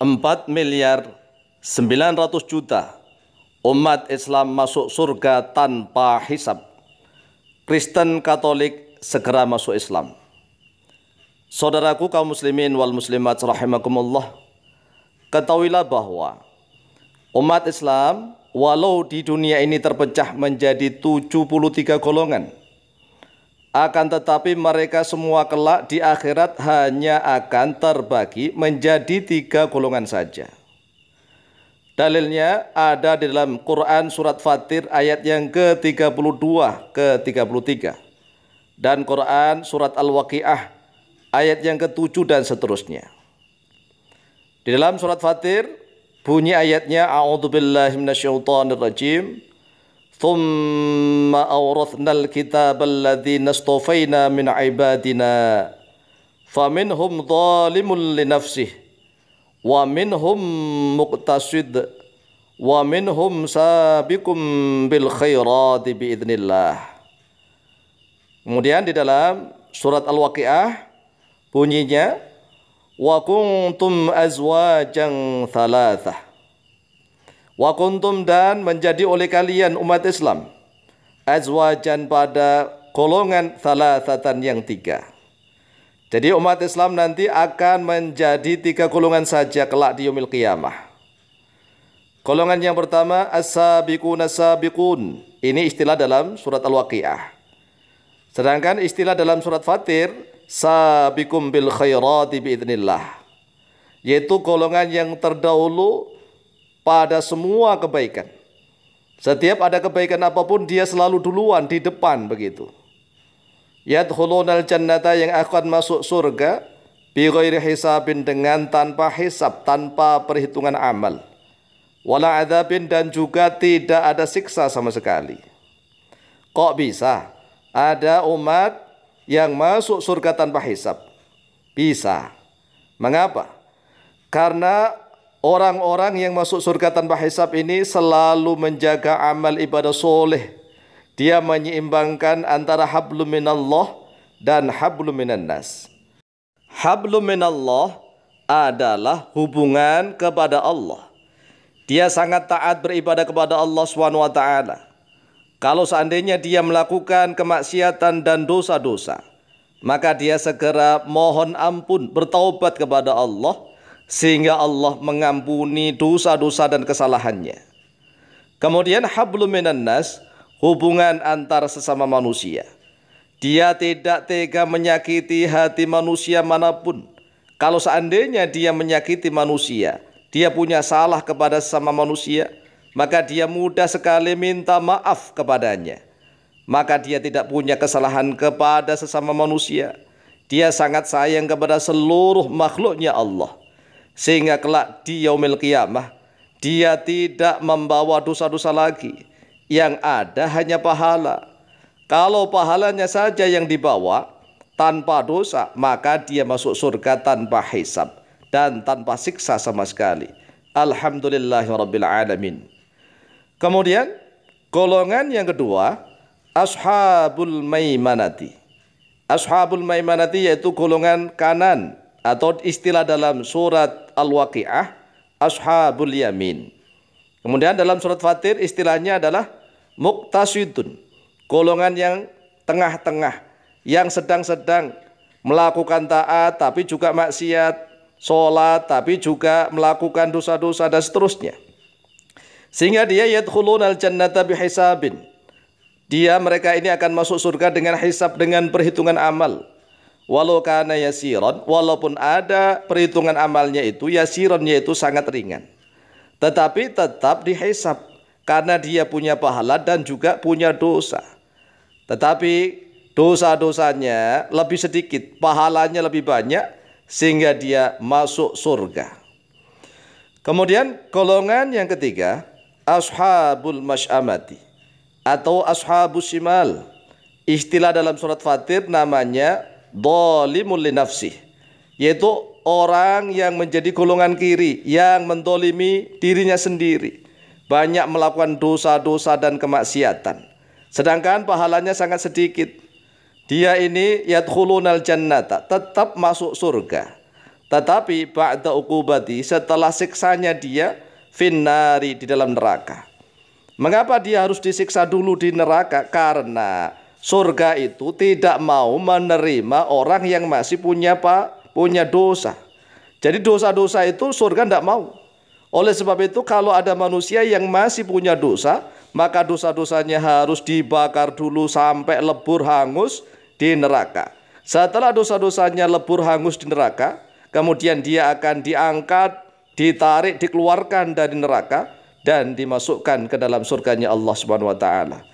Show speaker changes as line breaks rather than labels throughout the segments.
4 miliar 900 juta umat Islam masuk surga tanpa hisab. Kristen Katolik segera masuk Islam. Saudaraku kaum muslimin wal muslimat rahimakumullah. Ketahuilah bahwa umat Islam walau di dunia ini terpecah menjadi 73 golongan akan tetapi mereka semua kelak di akhirat hanya akan terbagi menjadi tiga golongan saja. Dalilnya ada di dalam Quran surat Fatir ayat yang ke-32 ke-33 dan Quran surat Al-Waqiah ayat yang ke-7 dan seterusnya. Di dalam surat Fatir bunyi ayatnya a'udzubillahi ثم أورثنا الكتاب الذي اصطفينا من عبادنا فمنهم ظالم لنفسه ومنهم مقتصد ومنهم سابق بالخيرات بإذن الله Kemudian di dalam surat Al-Waqi'ah bunyinya wa kuntum azwajan thalathah Wa kuntum dan menjadi oleh kalian umat Islam azwajan pada golongan thalathatan yang tiga. Jadi umat Islam nanti akan menjadi tiga golongan saja kelak di umil qiyamah. Golongan yang pertama as-sabiquna sabiqun. Ini istilah dalam surat Al-Waqiah. Sedangkan istilah dalam surat Fatir sabiqum bil khairati biidznillah. Yaitu golongan yang terdahulu pada semua kebaikan. Setiap ada kebaikan apapun dia selalu duluan di depan begitu. Yadkhulunal jannata yang akan masuk surga bi ghairi hisabin dengan tanpa hisab, tanpa perhitungan amal. Wala adzabin dan juga tidak ada siksa sama sekali. Kok bisa? Ada umat yang masuk surga tanpa hisab. Bisa. Mengapa? Karena Orang-orang yang masuk surga tanpa hisab ini selalu menjaga amal ibadah soleh. Dia menyeimbangkan antara hablum minallah dan hablum minannas. Hablum minallah adalah hubungan kepada Allah. Dia sangat taat beribadah kepada Allah swt. Kalau seandainya dia melakukan kemaksiatan dan dosa-dosa, maka dia segera mohon ampun, bertaubat kepada Allah sehingga Allah mengampuni dosa-dosa dan kesalahannya. Kemudian hablum nas, hubungan antar sesama manusia. Dia tidak tega menyakiti hati manusia manapun. Kalau seandainya dia menyakiti manusia, dia punya salah kepada sesama manusia, maka dia mudah sekali minta maaf kepadanya. Maka dia tidak punya kesalahan kepada sesama manusia. Dia sangat sayang kepada seluruh makhluknya Allah sehingga kelak di yaumil qiyamah dia tidak membawa dosa-dosa lagi yang ada hanya pahala kalau pahalanya saja yang dibawa tanpa dosa maka dia masuk surga tanpa hisab dan tanpa siksa sama sekali alhamdulillahirabbil alamin kemudian golongan yang kedua ashabul maimanati ashabul maimanati yaitu golongan kanan atau istilah dalam surat Al-Waqi'ah ashabul yamin. Kemudian dalam surat Fatir istilahnya adalah muktasidun, golongan yang tengah-tengah, yang sedang-sedang melakukan taat tapi juga maksiat, sholat tapi juga melakukan dosa-dosa dan seterusnya. Sehingga dia yadkhulun al-jannata bihisabin. Dia mereka ini akan masuk surga dengan hisab dengan perhitungan amal walau kana yasiron walaupun ada perhitungan amalnya itu yasiron yaitu sangat ringan tetapi tetap dihisap karena dia punya pahala dan juga punya dosa tetapi dosa-dosanya lebih sedikit pahalanya lebih banyak sehingga dia masuk surga kemudian golongan yang ketiga ashabul mashamati atau ashabus simal istilah dalam surat fatir namanya Dolimun li nafsi Yaitu orang yang menjadi golongan kiri Yang mendolimi dirinya sendiri Banyak melakukan dosa-dosa dan kemaksiatan Sedangkan pahalanya sangat sedikit Dia ini yadkhulunal jannata Tetap masuk surga Tetapi ba'da ukubati Setelah siksanya dia Finnari di dalam neraka Mengapa dia harus disiksa dulu di neraka? Karena surga itu tidak mau menerima orang yang masih punya pak punya dosa. Jadi dosa-dosa itu surga tidak mau. Oleh sebab itu kalau ada manusia yang masih punya dosa, maka dosa-dosanya harus dibakar dulu sampai lebur hangus di neraka. Setelah dosa-dosanya lebur hangus di neraka, kemudian dia akan diangkat, ditarik, dikeluarkan dari neraka dan dimasukkan ke dalam surganya Allah Subhanahu wa taala.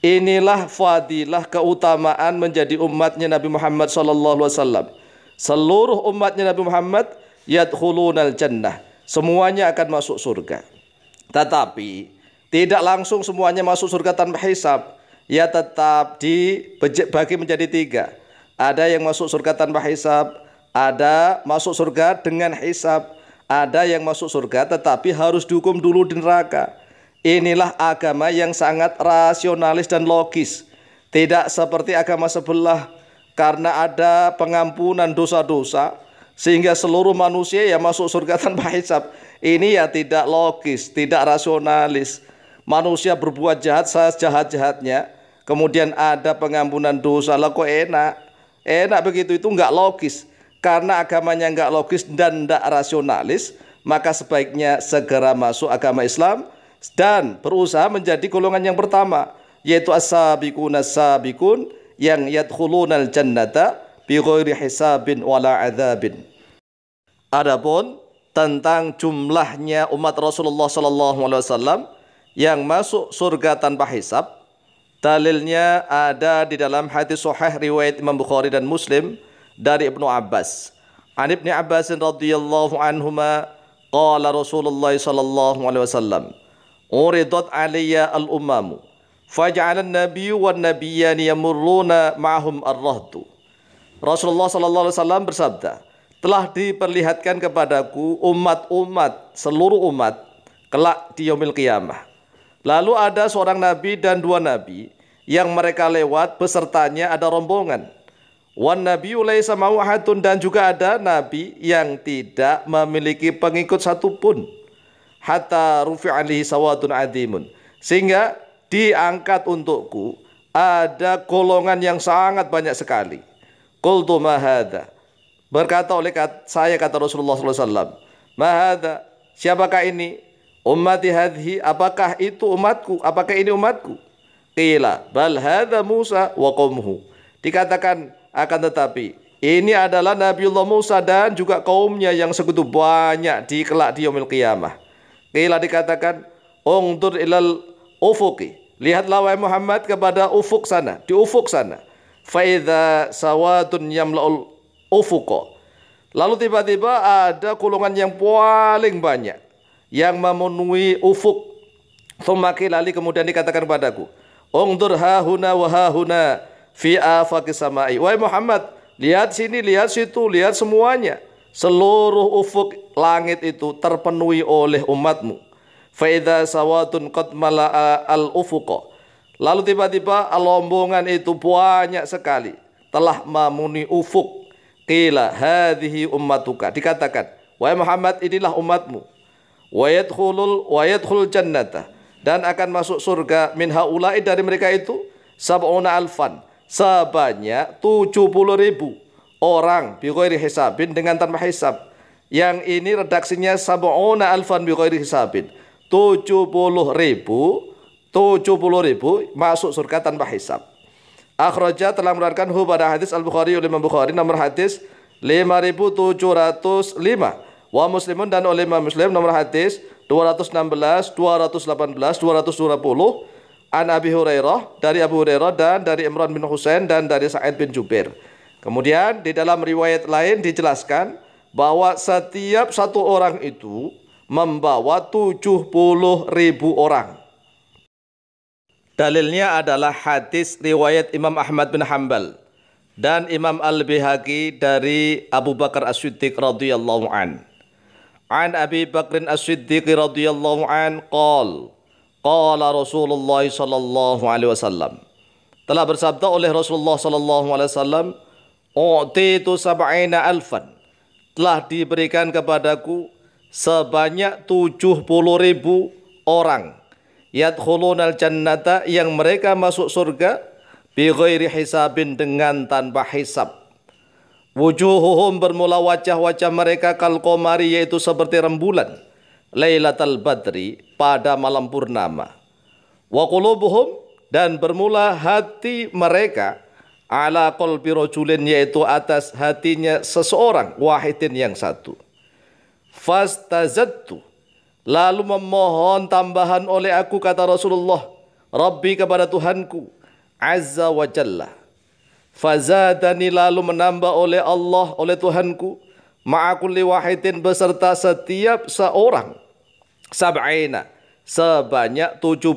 Inilah fadilah keutamaan menjadi umatnya Nabi Muhammad SAW. Seluruh umatnya Nabi Muhammad yadkhulunal jannah. Semuanya akan masuk surga. Tetapi tidak langsung semuanya masuk surga tanpa hisab. Ya tetap dibagi menjadi tiga. Ada yang masuk surga tanpa hisab, ada masuk surga dengan hisab, ada yang masuk surga tetapi harus dihukum dulu di neraka. Inilah agama yang sangat rasionalis dan logis, tidak seperti agama sebelah karena ada pengampunan dosa-dosa sehingga seluruh manusia yang masuk surga tanpa hisap Ini ya tidak logis, tidak rasionalis. Manusia berbuat jahat sejahat-jahatnya, kemudian ada pengampunan dosa. Lah kok enak? Enak begitu itu enggak logis. Karena agamanya enggak logis dan enggak rasionalis, maka sebaiknya segera masuk agama Islam dan berusaha menjadi golongan yang pertama yaitu as-sabiqun sabiqun yang yadkhulunal jannata bi ghairi hisabin wala adzabin. Adapun tentang jumlahnya umat Rasulullah sallallahu alaihi wasallam yang masuk surga tanpa hisab dalilnya ada di dalam hadis sahih riwayat Imam Bukhari dan Muslim dari Ibnu Abbas. An Ibnu Abbas radhiyallahu anhuma qala Rasulullah sallallahu alaihi wasallam uridat alayya al-umamu faj'alan nabiyyu wan nabiyyani yamurruna ma'hum ar-rahdu Rasulullah sallallahu alaihi wasallam bersabda telah diperlihatkan kepadaku umat-umat seluruh umat kelak di yaumil qiyamah lalu ada seorang nabi dan dua nabi yang mereka lewat besertanya ada rombongan Wan Nabi laisa mauhatun dan juga ada nabi yang tidak memiliki pengikut satupun hatta rufi alihi sawadun adimun sehingga diangkat untukku ada golongan yang sangat banyak sekali qultu mahada berkata oleh saya kata Rasulullah SAW mahada siapakah ini ummati hadhi apakah itu umatku apakah ini umatku qila bal hadha Musa wa qawmuhu dikatakan akan tetapi ini adalah Nabiullah Musa dan juga kaumnya yang segitu banyak di kelak di Yomil qiyamah. Kila dikatakan, Ungtur ilal ufuki. Lihatlah wahai Muhammad kepada ufuk sana, di ufuk sana. Faidha sawatun yamla'ul ufuqa. Lalu tiba-tiba ada kulungan yang paling banyak yang memenuhi ufuk. Thumaki lali kemudian dikatakan padaku, Ungdur hahuna wa fi afaqis samai. Wahai Muhammad, lihat sini, lihat situ, lihat semuanya seluruh ufuk langit itu terpenuhi oleh umatmu. Faidah sawatun qad mala'a al ufuqa. Lalu tiba-tiba alombongan itu banyak sekali telah memuni ufuk. Qila hadhihi ummatuka. Dikatakan, "Wahai Muhammad, inilah umatmu." Wa yadkhulul wa yadkhul jannata dan akan masuk surga min haula'i dari mereka itu sab'una alfan. Sebanyak 70 ribu orang bighairi hisabin dengan tanpa hisab. Yang ini redaksinya sabuuna alfan bighairi hisabin. 70 ribu 70 ribu masuk surga tanpa hisab. Akhraja telah mengeluarkan hu pada hadis Al-Bukhari oleh Imam Bukhari nomor hadis 5705 wa muslimun dan oleh Imam Muslim nomor hadis 216 218 220 an Abi Hurairah dari Abu Hurairah dan dari Imran bin Husain dan dari Sa'id bin Jubair. Kemudian di dalam riwayat lain dijelaskan bahwa setiap satu orang itu membawa 70 ribu orang. Dalilnya adalah hadis riwayat Imam Ahmad bin Hanbal dan Imam al bihaki dari Abu Bakar As-Siddiq radhiyallahu an. An Abi Bakr As-Siddiq radhiyallahu an qol qala Rasulullah sallallahu alaihi wasallam telah bersabda oleh Rasulullah sallallahu alaihi wasallam U'titu sab'ina alfan. Telah diberikan kepadaku sebanyak 70 ribu orang. Yadkhulunal jannata yang mereka masuk surga bi ghairi hisabin dengan tanpa hisab. Wujuhuhum bermula wajah-wajah mereka kalkomari yaitu seperti rembulan. Lailatul Badri pada malam purnama. Wa qulubuhum dan bermula hati mereka ala qalbi rajulin yaitu atas hatinya seseorang wahidin yang satu fastazattu lalu memohon tambahan oleh aku kata Rasulullah Rabbi kepada Tuhanku azza wa jalla fazadani lalu menambah oleh Allah oleh Tuhanku ma'akulli wahidin beserta setiap seorang sab'ina sebanyak 70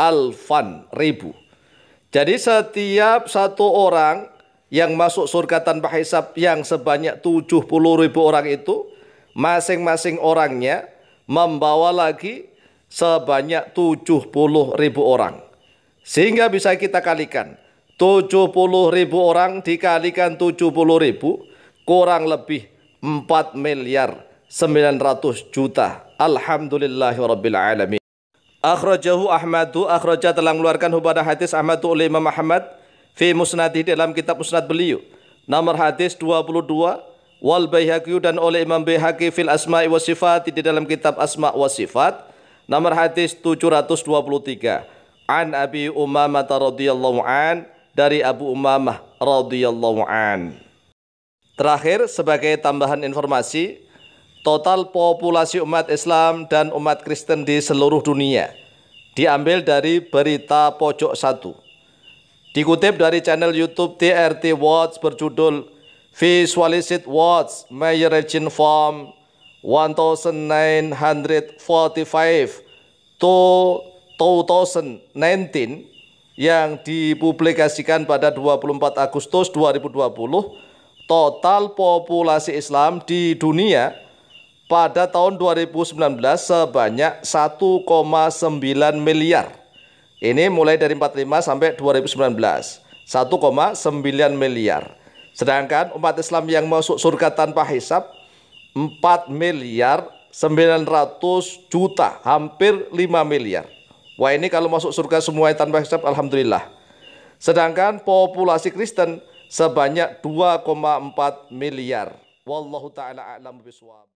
alfan ribu jadi setiap satu orang yang masuk surga tanpa hisab yang sebanyak 70 ribu orang itu, masing-masing orangnya membawa lagi sebanyak 70 ribu orang. Sehingga bisa kita kalikan. 70 ribu orang dikalikan 70 ribu kurang lebih 4 miliar 900 juta. Alhamdulillahirrabbilalamin. Akhrajahu Ahmadu akhrajah telah mengeluarkan hubada hadis Ahmadu oleh Imam Ahmad Fi musnadih dalam kitab musnad beliau Nomor hadis 22 Wal Baihaqi dan oleh Imam Baihaqi Fil asma'i wa sifat Di dalam kitab asma' wa sifat Nomor hadis 723 An Abi Umamah radhiyallahu an dari Abu Umamah radhiyallahu an. Terakhir sebagai tambahan informasi, total populasi umat Islam dan umat Kristen di seluruh dunia. Diambil dari berita pojok satu, Dikutip dari channel YouTube TRT Watch berjudul Visualized Watch Marriage Form 1945 to 2019 yang dipublikasikan pada 24 Agustus 2020 total populasi Islam di dunia pada tahun 2019 sebanyak 1,9 miliar. Ini mulai dari 45 sampai 2019. 1,9 miliar. Sedangkan umat Islam yang masuk surga tanpa hisap 4 miliar 900 juta, hampir 5 miliar. Wah ini kalau masuk surga semua tanpa hisap alhamdulillah. Sedangkan populasi Kristen sebanyak 2,4 miliar. Wallahu taala a'lam bishawab.